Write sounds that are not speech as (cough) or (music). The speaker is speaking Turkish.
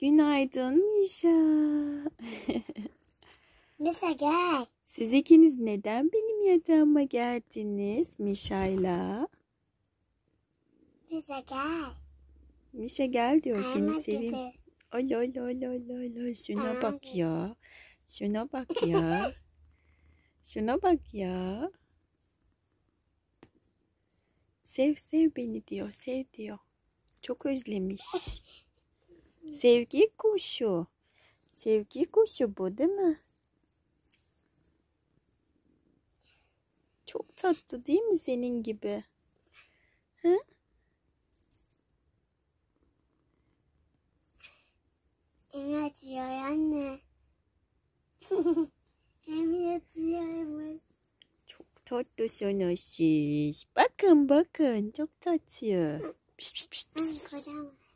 Günaydın Mişa. Mişa (laughs) gel. Siz ikiniz neden benim yatağıma geldiniz Mişa'yla? Mişa gel. Mişa gel diyor Aynen seni sevin. Ol ol ol ol ol ol. Şuna bak ya. Şuna bak (laughs) ya. Şuna bak ya. Sev sev beni diyor. Sev diyor. Çok özlemiş. (laughs) Sevgi kuşu. Sevgi kuşu bu değil mi? Çok tatlı değil mi senin gibi? Hı? Evet ya anne. Hem (laughs) yatıyormuş. Çok tatlısınız siz. Bakın bakın çok tatlı. Pişt pişt pişt pişt pişt.